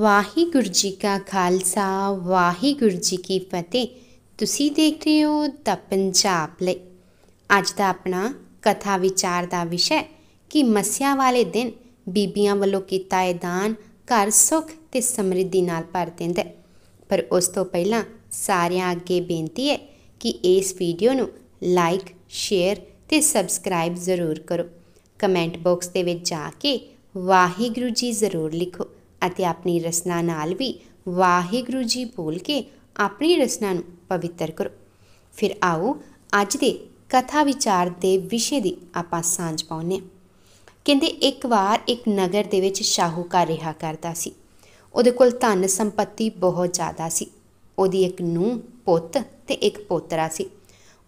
ਵਾਹਿਗੁਰੂ ਜੀ ਕਾ ਖਾਲਸਾ ਵਾਹਿਗੁਰੂ ਜੀ ਕੀ ਫਤਿਹ ਤੁਸੀਂ ਦੇਖ ਰਹੇ ਹੋ ਦਾ ਪੰਜਾਬ ਲਈ ਅੱਜ ਦਾ ਆਪਣਾ ਕਥਾ ਵਿਚਾਰ ਦਾ ਵਿਸ਼ਾ ਕਿ ਮਸਿਆ ਵਾਲੇ ਦਿਨ ਬੀਬੀਆਂ ਵੱਲੋਂ ਕੀਤਾ ਇਹ ਦਾਨ ਘਰ ਸੁਖ ਤੇ ਸਮਰਿੱਧੀ ਨਾਲ ਭਰ ਦਿੰਦਾ ਪਰ ਉਸ ਤੋਂ ਪਹਿਲਾਂ ਸਾਰਿਆਂ ਅੱਗੇ ਬੇਨਤੀ ਹੈ ਕਿ ਇਸ ਵੀਡੀਓ ਨੂੰ ਲਾਈਕ ਸ਼ੇਅਰ ਤੇ ਸਬਸਕ੍ਰਾਈਬ ਜ਼ਰੂਰ ਕਰੋ ਕਮੈਂਟ ਬਾਕਸ ਦੇ ਵਿੱਚ ਜਾ ਕੇ ਵਾਹਿਗੁਰੂ ਜੀ ਜ਼ਰੂਰ ਲਿਖੋ ਅਤੇ ਆਪਣੀ ਰਸਨਾ ਨਾਲ ਵੀ ਵਾਹਿਗੁਰੂ ਜੀ ਬੋਲ ਕੇ ਆਪਣੀ ਰਸਨਾ ਨੂੰ ਪਵਿੱਤਰ ਕਰੋ ਫਿਰ ਆਓ ਅੱਜ ਦੇ ਕਥਾ ਵਿਚਾਰ ਦੇ ਵਿਸ਼ੇ ਦੀ ਆਪਾਂ ਸਾਂਝ ਪਾਉਨੇ ਕਹਿੰਦੇ ਇੱਕ ਵਾਰ ਇੱਕ ਨਗਰ ਦੇ ਵਿੱਚ ਸ਼ਾਹੂਕਾਰ ਰਿਹਾ ਕਰਦਾ ਸੀ ਉਹਦੇ ਕੋਲ ਧਨ ਸੰਪਤੀ ਬਹੁਤ ਜ਼ਿਆਦਾ ਸੀ ਉਹਦੀ ਇੱਕ ਨੂੰ ਪੁੱਤ ਤੇ ਇੱਕ ਪੋਤਰਾ ਸੀ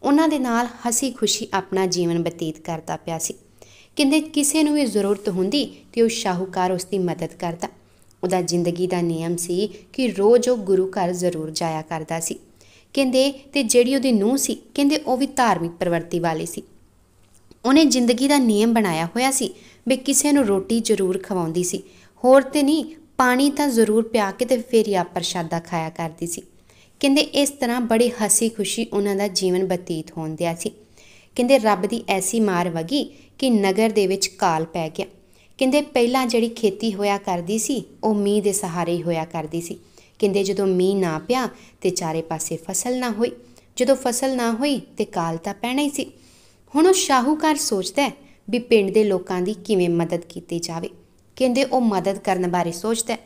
ਉਹਨਾਂ ਦੇ ਨਾਲ ਹਸੀ ਖੁਸ਼ੀ ਆਪਣਾ ਜੀਵਨ ਬਤੀਤ ਕਰਦਾ ਪਿਆ ਸੀ ਕਹਿੰਦੇ ਕਿਸੇ ਨੂੰ ਵੀ ਜ਼ਰੂਰਤ ਹੁੰਦੀ ਤੇ ਉਹ ਸ਼ਾਹੂਕਾਰ ਉਸ ਦੀ ਮਦਦ ਕਰਦਾ ਉਹਦਾ ਜ਼ਿੰਦਗੀ ਦਾ ਨਿਯਮ ਸੀ ਕਿ ਰੋਜ਼ ਉਹ ਗੁਰੂ ਘਰ ਜ਼ਰੂਰ ਜਾਇਆ ਕਰਦਾ ਸੀ ਕਹਿੰਦੇ ਤੇ ਜਿਹੜੀ ਉਹਦੀ ਨੂੰਹ ਸੀ ਕਹਿੰਦੇ ਉਹ ਵੀ ਧਾਰਮਿਕ ਪ੍ਰਵਰਤੀ ਵਾਲੀ ਸੀ ਉਹਨੇ ਜ਼ਿੰਦਗੀ ਦਾ ਨਿਯਮ ਬਣਾਇਆ ਹੋਇਆ ਸੀ ਵੀ ਕਿਸੇ ਨੂੰ ਰੋਟੀ ਜ਼ਰੂਰ ਖਵਾਉਂਦੀ ਸੀ ਹੋਰ ਤੇ ਨਹੀਂ ਪਾਣੀ ਤਾਂ ਜ਼ਰੂਰ ਪਿਆ ਕੇ ਤੇ ਫਿਰ ਹੀ ਆ ਪ੍ਰਸ਼ਾਦਾ ਖਾਇਆ ਕਰਦੀ ਸੀ ਕਹਿੰਦੇ ਇਸ ਤਰ੍ਹਾਂ ਬੜੀ ਹਸੀ ਖੁਸ਼ੀ ਉਹਨਾਂ ਦਾ ਜੀਵਨ ਬਤੀਤ ਹੋਣ ਦਿਆ ਸੀ ਕਹਿੰਦੇ ਰੱਬ ਦੀ ਐਸੀ ਮਾਰ ਵਗੀ ਕਿ ਨਗਰ ਦੇ ਵਿੱਚ ਕਾਲ ਪੈ ਗਿਆ ਕਹਿੰਦੇ ਪਹਿਲਾਂ ਜਿਹੜੀ ਖੇਤੀ ਹੋਇਆ ਕਰਦੀ ਸੀ ਉਹ ਮੀਂਹ ਦੇ ਸਹਾਰੇ ਹੋਇਆ ਕਰਦੀ ਸੀ ਕਹਿੰਦੇ ਜਦੋਂ ਮੀਂਹ ਨਾ ਪਿਆ ਤੇ ਚਾਰੇ ਪਾਸੇ ਫਸਲ ਨਾ ਹੋਈ ਜਦੋਂ ਫਸਲ ਨਾ ਹੋਈ ਤੇ ਕਾਲ ਤਾਂ ਪੈਣਾ ਹੀ ਸੀ ਹੁਣ ਉਹ ਸ਼ਾਹੂਕਾਰ ਸੋਚਦਾ ਵੀ ਪਿੰਡ ਦੇ ਲੋਕਾਂ ਦੀ ਕਿਵੇਂ ਮਦਦ ਕੀਤੀ ਜਾਵੇ ਕਹਿੰਦੇ ਉਹ ਮਦਦ ਕਰਨ ਬਾਰੇ ਸੋਚਦਾ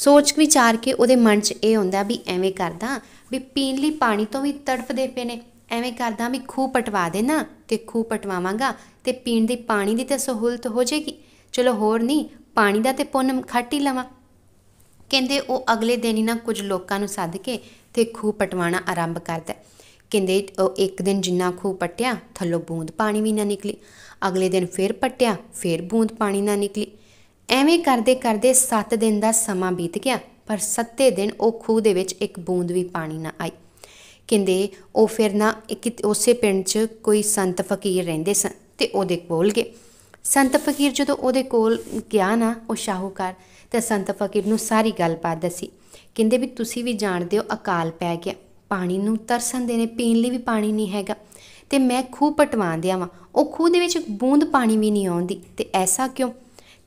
ਸੋਚ ਵਿਚਾਰ ਕੇ ਉਹਦੇ ਮਨ 'ਚ ਇਹ ਹੁੰਦਾ ਵੀ ਐਵੇਂ ਕਰਦਾ ਵੀ ਪੀਣ ਲਈ ਪਾਣੀ ਤੋਂ ਵੀ ਤੜਫਦੇ ਪਏ ਨੇ ਐਵੇਂ ਕਰਦਾ ਵੀ ਖੂਹ ਪਟਵਾ ਦੇਣਾ ਤੇ ਖੂਹ ਪਟਵਾਵਾਂਗਾ ਤੇ ਪੀਣ ਦੇ ਪਾਣੀ ਦੀ ਤਾਂ ਸਹੂਲਤ ਹੋ ਜੇਗੀ ਚਲੋ ਹੋਰ ਨਹੀਂ ਪਾਣੀ ਦਾ ਤੇ ਪੁੰਨ ਖੱਟ ਹੀ ਲਵਾਂ ਕਹਿੰਦੇ ਉਹ ਅਗਲੇ ਦਿਨ ਹੀ ਨਾ ਕੁਝ ਲੋਕਾਂ ਨੂੰ ਸੱਦ ਕੇ ਤੇ ਖੂਹ ਪਟਵਾਣਾ ਆਰੰਭ ਕਰਦਾ ਕਹਿੰਦੇ ਉਹ ਇੱਕ ਦਿਨ ਜਿੰਨਾ ਖੂਹ ਪਟਿਆ ਥੱਲੋਂ ਬੂੰਦ ਪਾਣੀ ਵੀ ਨਾ ਨਿਕਲੀ ਅਗਲੇ ਦਿਨ ਫੇਰ ਪਟਿਆ ਫੇਰ ਬੂੰਦ ਪਾਣੀ ਨਾ ਨਿਕਲੀ ਐਵੇਂ ਕਰਦੇ ਕਰਦੇ 7 ਦਿਨ ਦਾ ਸਮਾਂ ਬੀਤ ਗਿਆ ਪਰ 7ਵੇਂ ਦਿਨ ਉਹ ਖੂਹ ਦੇ ਵਿੱਚ ਇੱਕ ਬੂੰਦ ਵੀ ਪਾਣੀ ਨਾ ਆਈ ਕਹਿੰਦੇ ਉਹ ਫਿਰ ਨਾ ਉਸੇ ਪਿੰਡ 'ਚ ਕੋਈ ਸੰਤ ਫਕੀਰ ਰਹਿੰਦੇ ਸਨ ਤੇ ਉਹਦੇ ਕੋਲ ਗਏ ਸੰਤ ਫਕੀਰ ਜਦੋਂ ਉਹਦੇ ਕੋਲ ਗਿਆ ਨਾ ਉਹ ਸ਼ਾਹੂਕਾਰ ਤੇ ਸੰਤ ਫਕੀਰ ਨੂੰ ਸਾਰੀ ਗੱਲ ਪਾ ਦਸੀ ਕਹਿੰਦੇ ਵੀ ਤੁਸੀਂ ਵੀ ਜਾਣਦੇ ਹੋ ਅਕਾਲ ਪੈ ਗਿਆ ਪਾਣੀ ਨੂੰ ਤਰਸੰਦੇ ਨੇ ਪੀਣ ਲਈ ਵੀ ਪਾਣੀ ਨਹੀਂ ਹੈਗਾ ਤੇ ਮੈਂ ਖੂਹ ਪਟਵਾਉਂਦਿਆ ਵਾਂ ਉਹ ਖੂਹ ਦੇ ਵਿੱਚ ਬੂੰਦ ਪਾਣੀ ਵੀ ਨਹੀਂ ਆਉਂਦੀ ਤੇ ਐਸਾ ਕਿਉਂ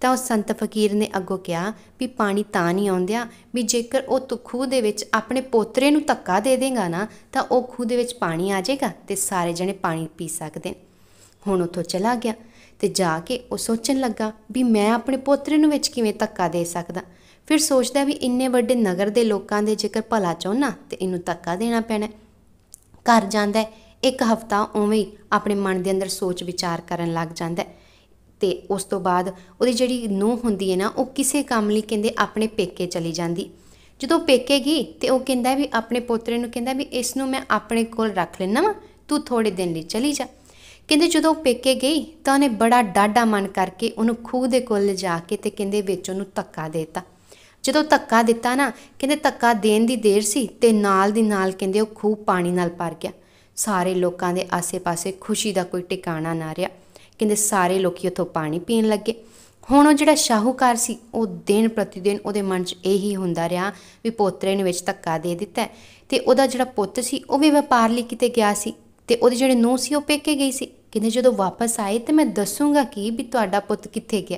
ਤਾਂ ਉਹ ਸੰਤ ਫਕੀਰ ਨੇ ਅੱਗੋ ਕਿਹਾ ਵੀ ਪਾਣੀ ਤਾਂ ਨਹੀਂ ਆਉਂਦਿਆ ਵੀ ਜੇਕਰ ਉਹ ਤੂੰ ਖੂਹ ਦੇ ਵਿੱਚ ਆਪਣੇ ਪੋਤਰੇ ਨੂੰ ਧੱਕਾ ਦੇ ਦੇਗਾ ਨਾ ਤਾਂ ਉਹ ਖੂਹ ਦੇ ਵਿੱਚ ਪਾਣੀ ਆ ਜਾਏਗਾ ਤੇ ਸਾਰੇ ਜਣੇ ਪਾਣੀ ਪੀ ਸਕਦੇ ਹੁਣ ਉਥੋਂ ਚਲਾ ਗਿਆ ਤੇ ਜਾ ਕੇ ਉਹ ਸੋਚਣ ਲੱਗਾ ਵੀ ਮੈਂ ਆਪਣੇ ਪੋਤਰੇ ਨੂੰ ਵਿੱਚ ਕਿਵੇਂ ਧੱਕਾ ਦੇ ਸਕਦਾ ਫਿਰ ਸੋਚਦਾ ਵੀ ਇੰਨੇ ਵੱਡੇ ਨਗਰ ਦੇ ਲੋਕਾਂ ਦੇ ਜੇਕਰ ਭਲਾ ਚਾਹੁੰਨਾ ਤੇ ਇਹਨੂੰ ਧੱਕਾ ਦੇਣਾ ਪੈਣਾ ਘਰ ਜਾਂਦਾ ਇੱਕ ਹਫਤਾ ਉਵੇਂ ਹੀ ਆਪਣੇ ਮਨ ਦੇ ਅੰਦਰ ਸੋਚ ਵਿਚਾਰ ਕਰਨ ਲੱਗ ਜਾਂਦਾ ਤੇ ਉਸ ਤੋਂ ਬਾਅਦ ਉਹਦੀ ਜਿਹੜੀ ਨੂੰ ਹੁੰਦੀ ਹੈ ਨਾ ਉਹ ਕਿਸੇ ਕੰਮ ਲਈ ਕਹਿੰਦੇ ਆਪਣੇ ਪੇਕੇ ਚਲੀ ਜਾਂਦੀ ਜਦੋਂ ਪੇਕੇ ਗਈ ਤੇ ਉਹ ਕਹਿੰਦਾ ਵੀ ਆਪਣੇ ਪੋਤਰੇ ਨੂੰ ਕਹਿੰਦਾ ਵੀ ਇਸ ਨੂੰ ਮੈਂ ਆਪਣੇ ਕੋਲ ਰੱਖ ਲੈਣਾ ਵਾ ਤੂੰ ਥੋੜੇ ਦਿਨ ਲਈ ਚਲੀ ਜਾ ਕਹਿੰਦੇ ਜਦੋਂ ਪੇਕੇ ਗਈ ਤਾਂ ਉਹਨੇ ਬੜਾ ਡਾਡਾ ਮਨ ਕਰਕੇ ਉਹਨੂੰ ਖੂਹ ਦੇ ਕੋਲ ਲਿਜਾ ਕੇ ਤੇ ਕਹਿੰਦੇ ਵਿੱਚ ਉਹਨੂੰ ਧੱਕਾ ਦਿੱਤਾ ਜਦੋਂ ਧੱਕਾ ਦਿੱਤਾ ਨਾ ਕਹਿੰਦੇ ਧੱਕਾ ਦੇਣ ਦੀ ਦੇਰ ਸੀ ਤੇ ਨਾਲ ਦੀ ਨਾਲ ਕਹਿੰਦੇ ਉਹ ਖੂਹ ਪਾਣੀ ਨਾਲ ਭਰ ਗਿਆ ਸਾਰੇ ਲੋਕਾਂ ਦੇ ਆਸੇ-ਪਾਸੇ ਖੁਸ਼ੀ ਦਾ ਕੋਈ ਟਿਕਾਣਾ ਨਾ ਰਿਹਾ ਕਹਿੰਦੇ ਸਾਰੇ ਲੋਕੀ ਉਥੋਂ ਪਾਣੀ ਪੀਣ ਲੱਗੇ ਹੁਣ ਉਹ ਜਿਹੜਾ ਸ਼ਾਹੂਕਾਰ ਸੀ ਉਹ ਦਿਨ ਪ੍ਰਤੀ ਦਿਨ ਉਹਦੇ ਮਨ 'ਚ ਇਹੀ ਹੁੰਦਾ ਰਿਹਾ ਵੀ ਪੋਤਰੇ ਨੇ ਵਿੱਚ ਧੱਕਾ ਦੇ ਦਿੱਤਾ ਤੇ ਉਹਦਾ ਜਿਹੜਾ ਪੁੱਤ ਸੀ ਉਹ ਵੀ ਵਪਾਰ ਲਈ ਕਿਤੇ ਗਿਆ ਸੀ ਤੇ ਉਹਦੇ ਜਿਹੜੇ ਨੂੰਹ ਸੀ ਉਹ ਪੇਕੇ ਗਈ ਸੀ ਕਹਿੰਦੇ ਜਦੋਂ ਵਾਪਸ ਆਏ ਤੇ ਮੈਂ ਦੱਸੂਗਾ ਕਿ ਵੀ ਤੁਹਾਡਾ ਪੁੱਤ ਕਿੱਥੇ ਗਿਆ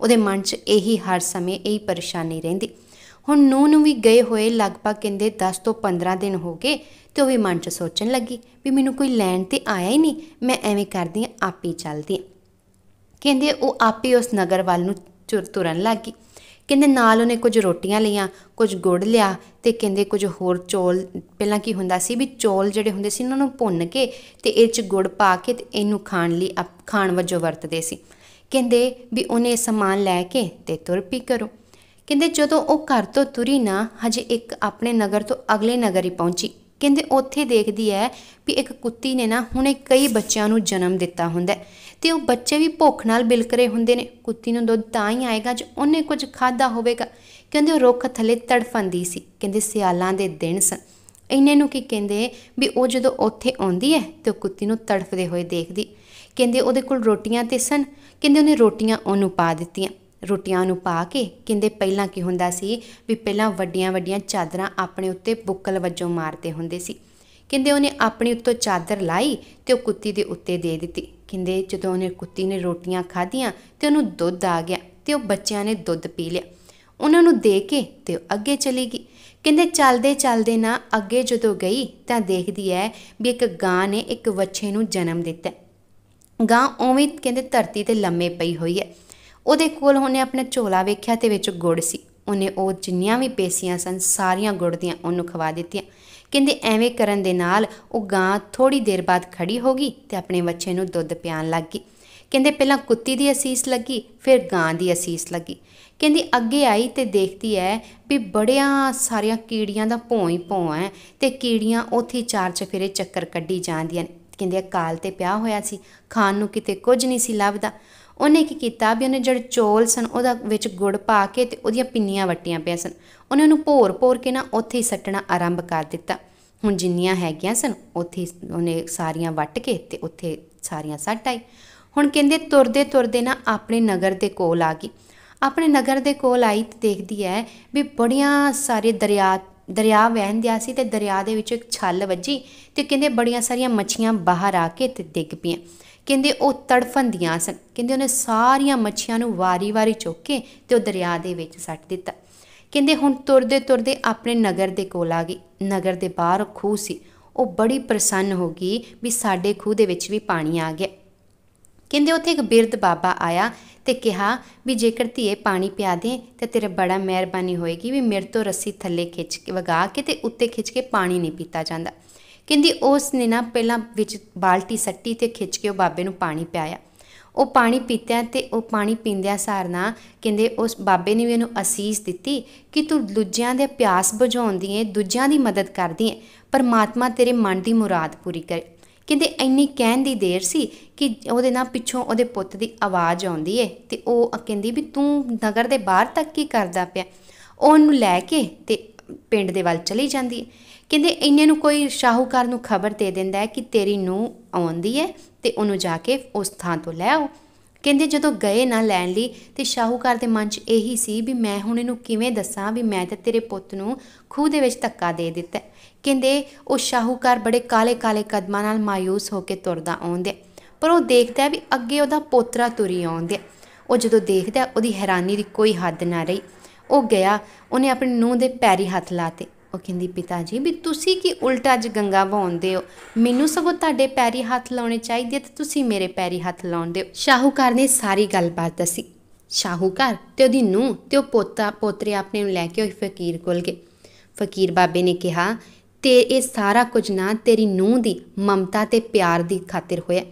ਉਹਦੇ ਮਨ 'ਚ ਇਹੀ ਹਰ ਸਮੇਂ ਇਹੀ ਪਰੇਸ਼ਾਨੀ ਰਹਿੰਦੀ ਹੁਣ ਨੂੰ ਨੂੰ ਵੀ ਗਏ ਹੋਏ ਲਗਭਗ ਕਹਿੰਦੇ 10 ਤੋਂ 15 ਦਿਨ ਹੋ ਗਏ ਤੇ ਉਹ ਵੀ ਮਨ 'ਚ ਸੋਚਣ ਲੱਗੀ ਵੀ ਮੈਨੂੰ ਕੋਈ ਲੈਣ ਤੇ ਆਇਆ ਹੀ ਨਹੀਂ ਮੈਂ ਐਵੇਂ ਕਰਦੀ ਆਪੇ ਚੱਲਦੀ ਕਹਿੰਦੇ ਉਹ ਆਪੇ ਉਸ ਨਗਰ ਵੱਲ ਨੂੰ ਤੁਰਨ ਲੱਗੀ ਕਹਿੰਦੇ ਨਾਲ ਉਹਨੇ ਕੁਝ ਰੋਟੀਆਂ ਲਈਆਂ ਕੁਝ ਗੁੜ ਲਿਆ ਤੇ ਕਹਿੰਦੇ ਕੁਝ ਹੋਰ ਚੌਲ ਪਹਿਲਾਂ ਕੀ ਹੁੰਦਾ ਸੀ ਵੀ ਚੌਲ ਜਿਹੜੇ ਹੁੰਦੇ ਸੀ ਉਹਨਾਂ ਨੂੰ ਭੁੰਨ ਕੇ ਤੇ ਇਹ ਚ ਗੁੜ ਪਾ ਕੇ ਤੇ ਇਹਨੂੰ ਖਾਣ ਲਈ ਖਾਣ ਵਜੋਂ ਵਰਤਦੇ ਸੀ ਕਹਿੰਦੇ ਵੀ ਉਹਨੇ ਸਮਾਨ ਲੈ ਕੇ ਤੇ ਤੁਰ ਪੀ ਕਰੋ ਕਹਿੰਦੇ ਜਦੋਂ ਉਹ ਘਰ ਤੋਂ ਤੁਰੀ ਨਾ ਹਜੇ ਇੱਕ ਆਪਣੇ ਨਗਰ ਤੋਂ ਅਗਲੇ ਨਗਰ ਹੀ ਪਹੁੰਚੀ ਕਹਿੰਦੇ ਉੱਥੇ ਦੇਖਦੀ ਹੈ ਵੀ ਇੱਕ ਕੁੱਤੀ ਨੇ ਨਾ ਹੁਣੇ ਕਈ ਬੱਚਿਆਂ ਨੂੰ ਜਨਮ ਦਿੱਤਾ ਹੁੰਦਾ ਤੇ ਉਹ ਬੱਚੇ ਵੀ ਭੁੱਖ ਨਾਲ ਬਿਲਕਰੇ ਹੁੰਦੇ ਨੇ ਕੁੱਤੀ ਨੂੰ ਦੁੱਧ ਤਾਂ ਹੀ ਆਏਗਾ ਜੇ ਉਹਨੇ ਕੁਝ ਖਾਦਾ ਹੋਵੇਗਾ ਕਹਿੰਦੇ ਉਹ ਰੁੱਖ ਥੱਲੇ ਤੜਫੰਦੀ ਸੀ ਕਹਿੰਦੇ ਸਿਆਲਾਂ ਦੇ ਦਿਨ ਸਨ ਇੰਨੇ ਨੂੰ ਕੀ ਕਹਿੰਦੇ ਵੀ ਉਹ ਜਦੋਂ ਉੱਥੇ ਆਉਂਦੀ ਹੈ ਤੇ ਉਹ ਕੁੱਤੀ ਨੂੰ ਤੜਫਦੇ ਹੋਏ ਦੇਖਦੀ ਕਹਿੰਦੇ ਉਹਦੇ ਕੋਲ ਰੋਟੀਆਂ ਤੇ ਸਨ ਕਹਿੰਦੇ ਉਹਨੇ ਰੋਟੀਆਂ ਉਹਨੂੰ ਪਾ ਦਿੱਤੀਆਂ ਰੋਟੀਆਂ ਨੂੰ ਪਾ ਕੇ ਕਹਿੰਦੇ ਪਹਿਲਾਂ ਕੀ ਹੁੰਦਾ ਸੀ ਵੀ ਪਹਿਲਾਂ ਵੱਡੀਆਂ ਵੱਡੀਆਂ ਚਾਦਰਾਂ ਆਪਣੇ ਉੱਤੇ ਬੁੱਕਲ ਵੱਜੋਂ ਮਾਰਦੇ ਹੁੰਦੇ ਸੀ ਕਹਿੰਦੇ ਉਹਨੇ ਆਪਣੀ ਉੱਤੋਂ ਚਾਦਰ ਲਾਈ ਤੇ ਉਹ ਕੁੱਤੀ ਦੇ ਉੱਤੇ ਦੇ ਦਿੱਤੀ ਕਹਿੰਦੇ ਜਦੋਂ ਉਹਨੇ ਕੁੱਤੀ ਨੇ ਰੋਟੀਆਂ ਖਾਧੀਆਂ ਤੇ ਉਹਨੂੰ ਦੁੱਧ ਆ ਗਿਆ ਤੇ ਉਹ ਬੱਚਿਆਂ ਨੇ ਦੁੱਧ ਪੀ ਲਿਆ ਉਹਨਾਂ ਨੂੰ ਦੇ ਕੇ ਤੇ ਉਹ ਅੱਗੇ ਚਲੀ ਗਈ ਕਹਿੰਦੇ ਚੱਲਦੇ ਚੱਲਦੇ ਨਾ ਅੱਗੇ ਜਦੋਂ ਗਈ ਤਾਂ ਦੇਖਦੀ ਹੈ ਵੀ ਇੱਕ ਗਾਂ ਨੇ ਇੱਕ ਵੱਛੇ ਨੂੰ ਜਨਮ ਦਿੱਤਾ ਗਾਂ ਉਵੇਂ ਕਹਿੰਦੇ ਧਰਤੀ ਤੇ ਲੰਮੇ ਪਈ ਹੋਈ ਹੈ ਉਹਦੇ ਕੋਲ ਉਹਨੇ ਆਪਣਾ ਝੋਲਾ ਵੇਖਿਆ ਤੇ ਵਿੱਚ ਗੁੜ ਸੀ ਉਹਨੇ ਉਹ ਜਿੰਨੀਆਂ ਵੀ ਪੇਸੀਆਂ ਸਨ ਸਾਰੀਆਂ ਗੁੜ ਦੀਆਂ ਉਹਨੂੰ ਖਵਾ ਦਿੱਤੀਆਂ ਕਹਿੰਦੇ ਐਵੇਂ ਕਰਨ ਦੇ ਨਾਲ ਉਹ ਗਾਂ ਥੋੜੀ ਦੇਰ ਬਾਅਦ ਖੜੀ ਹੋ ਗਈ ਤੇ ਆਪਣੇ ਬੱਚੇ ਨੂੰ ਦੁੱਧ ਪਿਆਣ ਲੱਗ ਗਈ ਕਹਿੰਦੇ ਪਹਿਲਾਂ ਕੁੱਤੀ ਦੀ ਅਸੀਸ ਲੱਗੀ ਫਿਰ ਗਾਂ ਦੀ ਅਸੀਸ ਲੱਗੀ ਕਹਿੰਦੀ ਅੱਗੇ ਆਈ ਤੇ ਦੇਖਦੀ ਐ ਵੀ ਬੜਿਆਂ ਸਾਰੀਆਂ ਕੀੜੀਆਂ ਦਾ ਭੌਂ ਹੀ ਭੌਂ ਐ ਤੇ ਕੀੜੀਆਂ ਉੱਥੇ ਚਾਰ ਚਫੇਰੇ ਚੱਕਰ ਕੱਢੀ ਜਾਂਦੀਆਂ ਕਹਿੰਦੇ ਕਾਲ ਤੇ ਪਿਆ ਹੋਇਆ ਸੀ ਖਾਣ ਨੂੰ ਕਿਤੇ ਕੁਝ ਨਹੀਂ ਸੀ ਲੱਭਦਾ ਉਹਨੇ ਕੀ ਕੀਤਾ ਵੀ ਉਹਨੇ ਜਿਹੜੇ ਚੋਲ ਸਨ ਉਹਦਾ ਵਿੱਚ ਗੁੜ ਪਾ ਕੇ ਤੇ ਉਹਦੀਆਂ ਪਿੰਨੀਆਂ ਵੱਟੀਆਂ ਪਿਆ ਸਨ ਉਹਨੇ ਉਹਨੂੰ ਭੋਰ ਭੋਰ ਕੇ ਨਾ ਉੱਥੇ ਹੀ ਸੱਟਣਾ ਆਰੰਭ ਕਰ ਦਿੱਤਾ ਹੁਣ ਜਿੰਨੀਆਂ ਹੈਗੀਆਂ ਸਨ ਉੱਥੇ ਉਹਨੇ ਸਾਰੀਆਂ ਵੱਟ ਕੇ ਤੇ ਉੱਥੇ ਸਾਰੀਆਂ ਸੱਟ ਆਈ ਹੁਣ ਕਹਿੰਦੇ ਤੁਰਦੇ ਤੁਰਦੇ ਨਾ ਆਪਣੇ ਨਗਰ ਦੇ ਕੋਲ ਆ ਗਈ ਆਪਣੇ ਨਗਰ ਦੇ ਕੋਲ ਆਈ ਤੇ ਦੇਖਦੀ ਹੈ ਵੀ ਬੜੀਆਂ ਸਾਰੇ ਦਰਿਆ ਦਰਿਆ ਵਹਿਣ ਦਿਆ ਸੀ ਤੇ ਦਰਿਆ ਦੇ ਵਿੱਚ ਇੱਕ ਛੱਲ ਵੱਜੀ ਤੇ ਕਹਿੰਦੇ ਬੜੀਆਂ ਸਾਰੀਆਂ ਮੱਛੀਆਂ ਬਾਹਰ ਆ ਕੇ ਤੇ ਡਿੱਗ ਪਈਆਂ ਕਹਿੰਦੇ ਉਹ ਤੜਫੰਦੀਆਂ ਸਨ ਕਹਿੰਦੇ ਉਹਨੇ ਸਾਰੀਆਂ ਮੱਛੀਆਂ ਨੂੰ ਵਾਰੀ-ਵਾਰੀ ਚੁੱਕ ਕੇ ਤੇ ਉਹ ਦਰਿਆ ਦੇ ਵਿੱਚ ਸੱਟ ਦਿੱਤਾ ਕਹਿੰਦੇ ਹੁਣ ਤੁਰਦੇ ਤੁਰਦੇ ਆਪਣੇ ਨਗਰ ਦੇ ਕੋਲ ਆ ਗਈ ਨਗਰ ਦੇ ਬਾਹਰ ਖੂਹ ਸੀ ਉਹ ਬੜੀ ਪ੍ਰਸੰਨ ਹੋ ਗਈ ਵੀ ਸਾਡੇ ਖੂਹ ਦੇ ਵਿੱਚ ਵੀ ਪਾਣੀ ਆ ਗਿਆ ਕਹਿੰਦੇ ਉੱਥੇ ਇੱਕ ਬਿਰਦ ਬਾਬਾ ਆਇਆ ਤੇ ਕਿਹਾ ਵੀ ਜੇਕਰ ਧੀਏ ਪਾਣੀ ਪਿਆ ਦੇ ਤੇ ਤੇਰੇ ਬੜਾ ਮਿਹਰਬਾਨੀ ਹੋਏਗੀ ਵੀ ਮੇਰੇ ਤੋਂ ਰੱਸੀ ਥੱਲੇ ਖਿੱਚ ਕੇ ਵਗਾ ਕੇ ਤੇ ਉੱਤੇ ਖਿੱਚ ਕੇ ਪਾਣੀ ਨਹੀਂ ਪੀਤਾ ਜਾਂਦਾ ਕਹਿੰਦੀ ਉਸ ਨੇ ਨਾ ਪਹਿਲਾਂ ਵਿੱਚ ਬਾਲਟੀ ਸੱਟੀ ਤੇ ਖਿੱਚ ਕੇ ਉਹ ਬਾਬੇ ਨੂੰ ਪਾਣੀ ਪਿਆਇਆ ਉਹ ਪਾਣੀ ਪੀਤਿਆਂ ਤੇ ਉਹ ਪਾਣੀ ਪੀਂਦਿਆਂ ਸਾਰ ਨਾ ਕਹਿੰਦੇ ਉਸ ਬਾਬੇ ਨੇ ਵੀ ਉਹਨੂੰ ਅਸੀਸ ਦਿੱਤੀ ਕਿ ਤੂੰ ਦੂਜਿਆਂ ਦੇ ਪਿਆਸ ਬੁਝਾਉਂਦੀ ਏ ਦੂਜਿਆਂ ਦੀ ਮਦਦ ਕਰਦੀ ਏ ਪਰਮਾਤਮਾ ਤੇਰੇ ਮਨ ਦੀ ਮੁਰਾਦ ਪੂਰੀ ਕਰੇ ਕਹਿੰਦੇ ਇੰਨੀ ਕਹਿਣ ਦੀ ਦੇਰ ਸੀ ਕਿ ਉਹਦੇ ਨਾਲ ਪਿੱਛੋਂ ਉਹਦੇ ਪੁੱਤ ਦੀ ਆਵਾਜ਼ ਆਉਂਦੀ ਏ ਤੇ ਉਹ ਕਹਿੰਦੀ ਵੀ ਤੂੰ ਨਗਰ ਦੇ ਬਾਹਰ ਤੱਕ ਕੀ ਕਰਦਾ ਪਿਆ ਉਹਨੂੰ ਲੈ ਕੇ ਤੇ ਪਿੰਡ ਦੇ ਵੱਲ ਚਲੀ ਜਾਂਦੀ ਹੈ ਕਹਿੰਦੇ ਇੰਨੇ ਨੂੰ ਕੋਈ ਸ਼ਾਹੂਕਾਰ ਨੂੰ ਖਬਰ ਦੇ ਦਿੰਦਾ ਹੈ ਕਿ ਤੇਰੀ ਨੂੰ ਆਉਂਦੀ ਹੈ ਤੇ ਉਹਨੂੰ ਜਾ ਕੇ ਉਸ ਥਾਂ ਤੋਂ ਲੈ ਆਓ ਕਹਿੰਦੇ ਜਦੋਂ ਗਏ ਨਾ ਲੈਣ ਲਈ ਤੇ ਸ਼ਾਹੂਕਾਰ ਦੇ ਮਨ 'ਚ ਇਹੀ ਸੀ ਵੀ ਮੈਂ ਹੁਣ ਇਹਨੂੰ ਕਿਵੇਂ ਦੱਸਾਂ ਵੀ ਮੈਂ ਤਾਂ ਤੇਰੇ ਪੁੱਤ ਨੂੰ ਖੂਹ ਦੇ ਵਿੱਚ ਧੱਕਾ ਦੇ ਦਿੱਤਾ ਕਹਿੰਦੇ ਉਹ ਸ਼ਾਹੂਕਾਰ ਬੜੇ ਕਾਲੇ-ਕਾਲੇ ਕਦਮਾਂ ਨਾਲ ਮਾਇੂਸ ਹੋ ਕੇ ਤੁਰਦਾ ਆਉਂਦੇ ਪਰ ਉਹ ਦੇਖਦਾ ਵੀ ਅੱਗੇ ਉਹਦਾ ਪੋਤਰਾ ਤੁਰੀ ਆਉਂਦੇ ਉਹ ਜਦੋਂ ਦੇਖਦਾ ਉਹਦੀ ਹੈਰਾਨੀ ਦੀ ਕੋਈ ਹੱਦ ਨਾ ਰਹੀ ਉਹ ਗਿਆ ਉਹਨੇ ਆਪਣੀ ਨੂੰਹ ਦੇ ਪੈਰੀ ਹੱਥ ਲਾਤੇ ਉਹ ਕਹਿੰਦੀ ਪਿਤਾ ਜੀ ਵੀ ਤੁਸੀਂ ਕੀ ਉਲਟਾ ਜ ਗੰਗਾ ਵਹਾਉਂਦੇ ਹੋ ਮੈਨੂੰ ਸਗੋਂ ਤੁਹਾਡੇ ਪੈਰੀ ਹੱਥ ਲਾਉਣੇ ਚਾਹੀਦੇ ਤੇ ਤੁਸੀਂ ਮੇਰੇ ਪੈਰੀ ਹੱਥ ਲਾਉਂਦੇ ਹੋ ਸ਼ਾਹੂਕਾਰ ਨੇ ਸਾਰੀ ਗੱਲਬਾਤ ਦੱਸੀ ਸ਼ਾਹੂਕਾਰ ਤੇ ਉਹਦੀ ਨੂੰਹ ਤੇ ਉਹ ਪੋਤਾ ਪੋਤਰੀ ਆਪਣੇ ਨੂੰ ਲੈ ਕੇ ਉਹ ਫਕੀਰ ਕੋਲ ਗਏ ਫਕੀਰ ਬਾਬੇ ਨੇ ਕਿਹਾ ਤੇ ਇਹ ਸਾਰਾ ਕੁਝ ਨਾ ਤੇਰੀ ਨੂੰਹ ਦੀ ਮਮਤਾ ਤੇ ਪਿਆਰ ਦੀ ਖਾਤਰ ਹੋਇਆ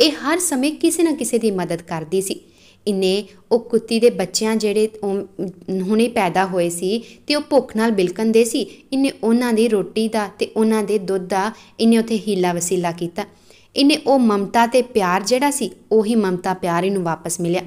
ਇਹ ਹਰ ਸਮੇਂ ਕਿਸੇ ਨਾ ਕਿਸੇ ਦੀ ਮਦਦ ਕਰਦੀ ਸੀ ਇਨੇ ਉਹ ਕੁੱਤੀ ਦੇ ਬੱਚਿਆਂ ਜਿਹੜੇ ਹੁਣੇ ਪੈਦਾ ਹੋਏ ਸੀ ਤੇ ਉਹ ਭੁੱਖ ਨਾਲ ਬਿਲਕੰਦੇ ਸੀ ਇਨੇ ਉਹਨਾਂ ਦੀ ਰੋਟੀ ਦਾ ਤੇ ਉਹਨਾਂ ਦੇ ਦੁੱਧ ਦਾ ਇਨੇ ਉਥੇ ਹੀਲਾ ਵਸੀਲਾ ਕੀਤਾ ਇਨੇ ਉਹ ਮਮਤਾ ਤੇ ਪਿਆਰ ਜਿਹੜਾ ਸੀ ਉਹੀ ਮਮਤਾ ਪਿਆਰ ਇਹਨੂੰ ਵਾਪਸ ਮਿਲਿਆ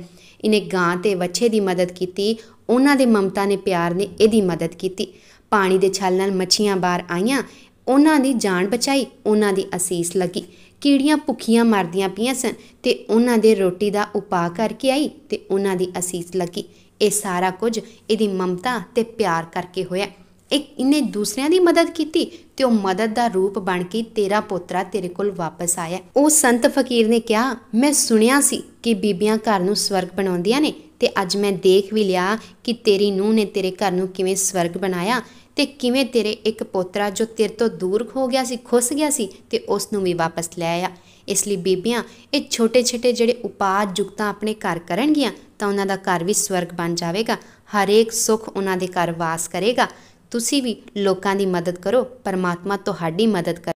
ਇਨੇ ਗਾਂ ਤੇ ਵੱਛੇ ਦੀ ਮਦਦ ਕੀਤੀ ਉਹਨਾਂ ਦੇ ਮਮਤਾ ਨੇ ਪਿਆਰ ਨੇ ਇਹਦੀ ਮਦਦ ਕੀਤੀ ਪਾਣੀ ਦੇ ਛਲ ਨਾਲ ਮੱਛੀਆਂ ਬਾਹਰ ਆਈਆਂ ਉਹਨਾਂ ਦੀ ਜਾਨ ਬਚਾਈ ਉਹਨਾਂ ਦੀ ਅਸੀਸ ਲੱਗੀ ਕੀੜੀਆਂ ਭੁੱਖੀਆਂ ਮਰਦੀਆਂ ਪਈਆਂ ਸਨ ਤੇ ਉਹਨਾਂ ਦੇ ਰੋਟੀ ਦਾ ਉਪਾਅ ਕਰਕੇ ਆਈ ਤੇ ਉਹਨਾਂ ਦੀ ਅਸੀਸ ਲੱਗੀ ਇਹ ਸਾਰਾ ਕੁਝ ਇਹਦੀ ਮਮਤਾ ਤੇ ਪਿਆਰ ਕਰਕੇ ਹੋਇਆ ਇੱਕ ਇਹਨੇ ਦੂਸਰਿਆਂ ਦੀ ਮਦਦ ਕੀਤੀ ਤੇ ਉਹ ਮਦਦ ਦਾ ਰੂਪ ਬਣ ਕੇ ਤੇਰਾ ਪੋਤਰਾ ਤੇਰੇ ਕੋਲ ਵਾਪਸ ਆਇਆ ਉਹ ਸੰਤ ਫਕੀਰ ਨੇ ਕਿਹਾ ਮੈਂ ਸੁਣਿਆ ਸੀ ਕਿ ਬੀਬੀਆਂ ਘਰ ਨੂੰ ਸਵਰਗ ਬਣਾਉਂਦੀਆਂ ਨੇ ਤੇ ਅੱਜ ਮੈਂ ਦੇਖ ਵੀ ਲਿਆ ਕਿ ਤੇਰੀ ਨੂੰਹ ਨੇ ਤੇਰੇ ਘਰ ਨੂੰ ਕਿਵੇਂ ਸਵਰਗ ਬਣਾਇਆ ਤੇ ਕਿਵੇਂ ਤੇਰੇ ਇੱਕ ਪੋਤਰਾ ਜੋ ਤੇਰੇ ਤੋਂ ਦੂਰ ਹੋ ਗਿਆ ਸੀ ਖੁੱਸ ਗਿਆ ਸੀ ਤੇ ਉਸ ਨੂੰ ਵੀ ਵਾਪਸ ਲੈ ਆਇਆ ਇਸ ਲਈ ਬੀਬੀਆਂ ਇਹ ਛੋਟੇ-ਛੋਟੇ ਜਿਹੜੇ ਉਪਾਅ ਜੁਗਤਾਂ ਆਪਣੇ ਘਰ ਕਰਨਗੀਆਂ ਤਾਂ ਉਹਨਾਂ ਦਾ ਘਰ ਵੀ ਸਵਰਗ ਬਣ ਜਾਵੇਗਾ ਹਰੇਕ ਸੁੱਖ ਉਹਨਾਂ ਦੇ ਘਰ ਵਾਸ ਕਰੇਗਾ ਤੁਸੀਂ ਵੀ ਲੋਕਾਂ ਦੀ ਮਦਦ ਕਰੋ ਪਰਮਾਤਮਾ ਤੁਹਾਡੀ ਮਦਦ